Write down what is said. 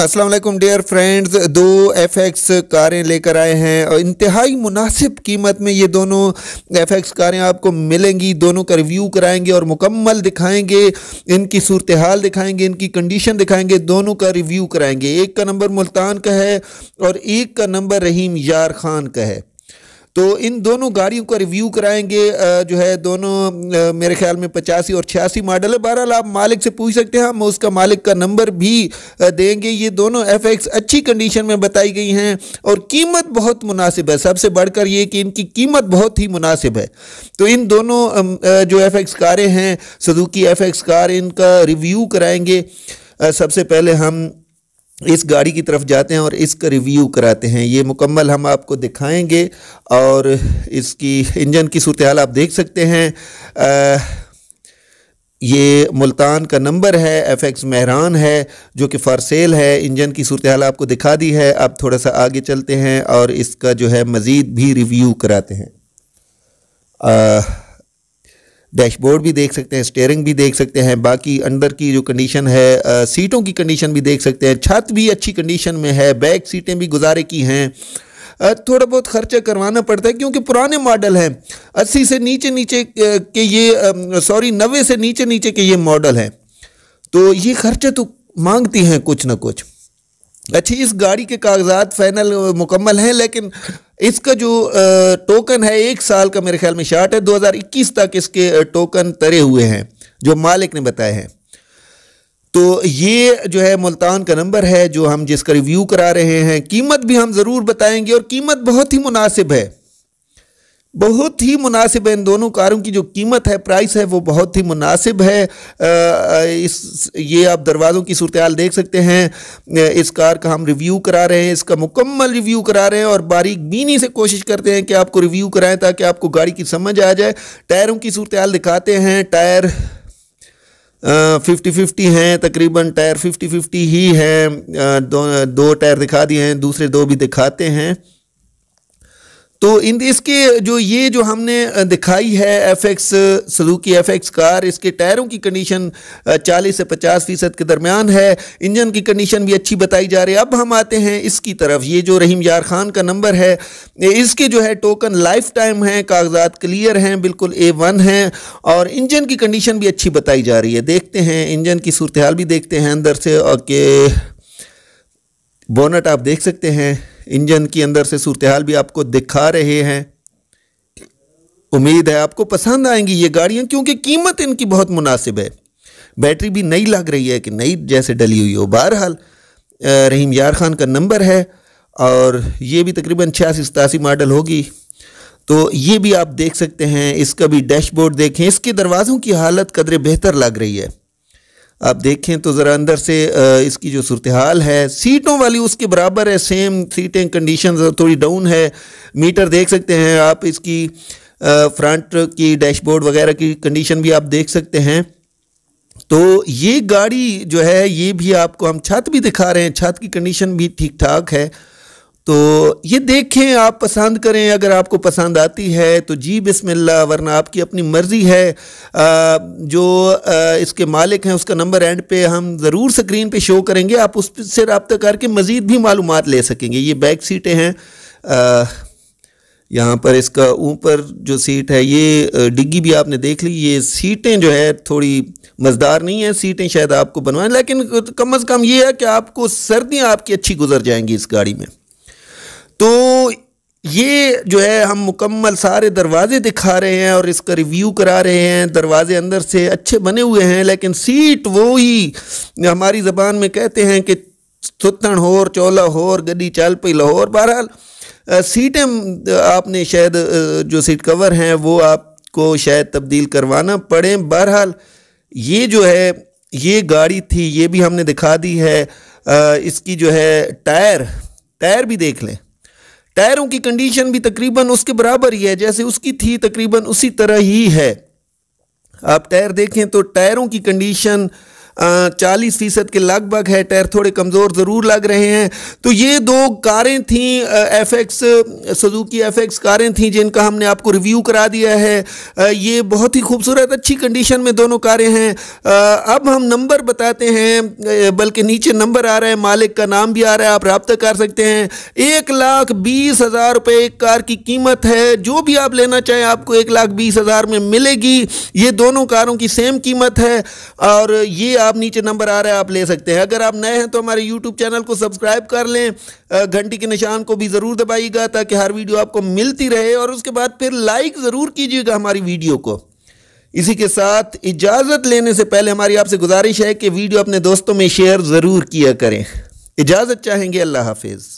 Aslam dear friends दो F X कारें लेकर आए हैं और इंतहाई मुनासिब कीमत में ये दोनों एफ एक्स कारें आपको मिलेंगी दोनों का रिव्यू कराएंगे और मुकम्मल दिखाएंगे इनकी सूरत हाल दिखाएंगे इनकी कंडीशन दिखाएंगे दोनों का रिव्यू कराएंगे एक का नंबर मुल्तान का है और एक का नंबर रहीम यार खान का है तो इन दोनों गाड़ियों का रिव्यू कराएंगे जो है दोनों मेरे ख्याल में पचासी और छियासी मॉडल है बहरहाल आप मालिक से पूछ सकते हैं हम उसका मालिक का नंबर भी देंगे ये दोनों एफ अच्छी कंडीशन में बताई गई हैं और कीमत बहुत मुनासिब है सबसे बढ़कर ये कि इनकी कीमत बहुत ही मुनासिब है तो इन दोनों जो एफ कारें हैं सदुकी एफ कार इनका रिव्यू कराएंगे सबसे पहले हम इस गाड़ी की तरफ जाते हैं और इसका रिव्यू कराते हैं ये मुकम्मल हम आपको दिखाएंगे और इसकी इंजन की सूरत आप देख सकते हैं आ, ये मुल्तान का नंबर है एफ एक्स महरान है जो कि फॉर सेल है इंजन की सूरत हाल आपको दिखा दी है आप थोड़ा सा आगे चलते हैं और इसका जो है मज़ीद भी रिव्यू कराते हैं आ, डैशबोर्ड भी देख सकते हैं स्टेयरिंग भी देख सकते हैं बाकी अंदर की जो कंडीशन है आ, सीटों की कंडीशन भी देख सकते हैं छत भी अच्छी कंडीशन में है बैक सीटें भी गुजारे की हैं थोड़ा बहुत खर्चा करवाना पड़ता है क्योंकि पुराने मॉडल हैं अस्सी से नीचे नीचे के ये सॉरी नबे से नीचे नीचे के ये मॉडल हैं तो ये खर्चे तो मांगती हैं कुछ ना कुछ अच्छी इस गाड़ी के कागजात फाइनल मुकम्मल हैं लेकिन इसका जो टोकन है एक साल का मेरे ख्याल में शार्ट है 2021 तक इसके टोकन तरे हुए हैं जो मालिक ने बताए हैं तो ये जो है मुल्तान का नंबर है जो हम जिसका रिव्यू करा रहे हैं कीमत भी हम ज़रूर बताएंगे और कीमत बहुत ही मुनासिब है बहुत ही मुनासिब है इन दोनों कारों की जो कीमत है प्राइस है वो बहुत ही मुनासिब है इस ये आप दरवाज़ों की सूरत देख सकते हैं इस कार का हम रिव्यू करा रहे हैं इसका मुकम्मल रिव्यू करा रहे हैं और बारीक बीनी से कोशिश करते हैं कि आपको रिव्यू कराएं ताकि आपको गाड़ी की समझ आ जाए टायरों की सूरत दिखाते हैं टायर फिफ्टी फिफ्टी हैं तकरीबन टायर फिफ्टी फिफ्टी ही हैं दो दो टायर दिखा दिए हैं दूसरे दो भी दिखाते हैं तो इन इसके जो ये जो हमने दिखाई है F X Suzuki F X car इसके टायरों की कंडीशन 40 से 50 फीसद के दरमियान है इंजन की कंडीशन भी अच्छी बताई जा रही है अब हम आते हैं इसकी तरफ ये जो रहीम यार खान का नंबर है इसके जो है टोकन लाइफ टाइम है कागजात क्लियर हैं बिल्कुल ए वन हैं और इंजन की कंडीशन भी अच्छी बताई जा रही है देखते हैं इंजन की सूरत भी देखते हैं अंदर से ओके बोनट आप देख सकते हैं इंजन के अंदर से सूरत हाल भी आपको दिखा रहे हैं उम्मीद है आपको पसंद आएंगी ये गाड़ियाँ क्योंकि कीमत इनकी बहुत मुनासिब है बैटरी भी नई लग रही है कि नई जैसे डली हुई हो बहरहाल रहीम यार खान का नंबर है और ये भी तकरीबन छियासी सतासी मॉडल होगी तो ये भी आप देख सकते हैं इसका भी डैशबोर्ड देखें इसके दरवाज़ों की हालत कदरे बेहतर लग रही है आप देखें तो ज़रा अंदर से इसकी जो सूरत हाल है सीटों वाली उसके बराबर है सेम सीटें कंडीशन थोड़ी डाउन है मीटर देख सकते हैं आप इसकी फ्रंट की डैशबोर्ड वगैरह की कंडीशन भी आप देख सकते हैं तो ये गाड़ी जो है ये भी आपको हम छत भी दिखा रहे हैं छत की कंडीशन भी ठीक ठाक है तो ये देखें आप पसंद करें अगर आपको पसंद आती है तो जी बिस्मिल्लाह वरना आपकी अपनी मर्ज़ी है आ, जो आ, इसके मालिक हैं उसका नंबर एंड पे हम ज़रूर स्क्रीन पे शो करेंगे आप उससे रबता करके मज़ीद भी मालूम ले सकेंगे ये बैक सीटें हैं यहाँ पर इसका ऊपर जो सीट है ये डिग्गी भी आपने देख ली ये सीटें जो है थोड़ी मज़दार नहीं है सीटें शायद आपको बनवाएं लेकिन कम अज़ कम ये है कि आपको सर्दियाँ आपकी अच्छी गुजर जाएंगी इस गाड़ी में तो ये जो है हम मुकम्मल सारे दरवाजे दिखा रहे हैं और इसका रिव्यू करा रहे हैं दरवाजे अंदर से अच्छे बने हुए हैं लेकिन सीट वो ही हमारी ज़बान में कहते हैं कि सुतन होर चौला होर गदी चाल पई लाहौर बहरहाल सीटें आपने शायद जो सीट कवर हैं वो आपको शायद तब्दील करवाना पड़े बहरहाल ये जो है ये गाड़ी थी ये भी हमने दिखा दी है इसकी जो है टायर टायर भी देख लें टायरों की कंडीशन भी तकरीबन उसके बराबर ही है जैसे उसकी थी तकरीबन उसी तरह ही है आप टायर देखें तो टायरों की कंडीशन चालीस फीसद के लगभग है टायर थोड़े कमज़ोर ज़रूर लग रहे हैं तो ये दो कारें थीं F X Suzuki F X कारें थीं जिनका हमने आपको रिव्यू करा दिया है ये बहुत ही खूबसूरत अच्छी कंडीशन में दोनों कारें हैं अब हम नंबर बताते हैं बल्कि नीचे नंबर आ रहा है मालिक का नाम भी आ रहा है आप रबता कर सकते हैं एक लाख बीस हज़ार रुपये एक कार की कीमत है जो भी आप लेना चाहें आपको एक लाख बीस हज़ार में मिलेगी ये दोनों कारों की सेम कीमत है और ये आप नीचे नंबर आ रहा है आप ले सकते हैं अगर आप नए हैं तो हमारे यूट्यूब चैनल को सब्सक्राइब कर लें घंटी के निशान को भी ज़रूर दबाइएगा ताकि हर वीडियो आपको मिलती रहे और उसके बाद फिर लाइक ज़रूर कीजिएगा हमारी वीडियो को इसी के साथ इजाज़त लेने से पहले हमारी आपसे गुजारिश है कि वीडियो अपने दोस्तों में शेयर ज़रूर किया करें इजाज़त चाहेंगे अल्लाह हाफिज़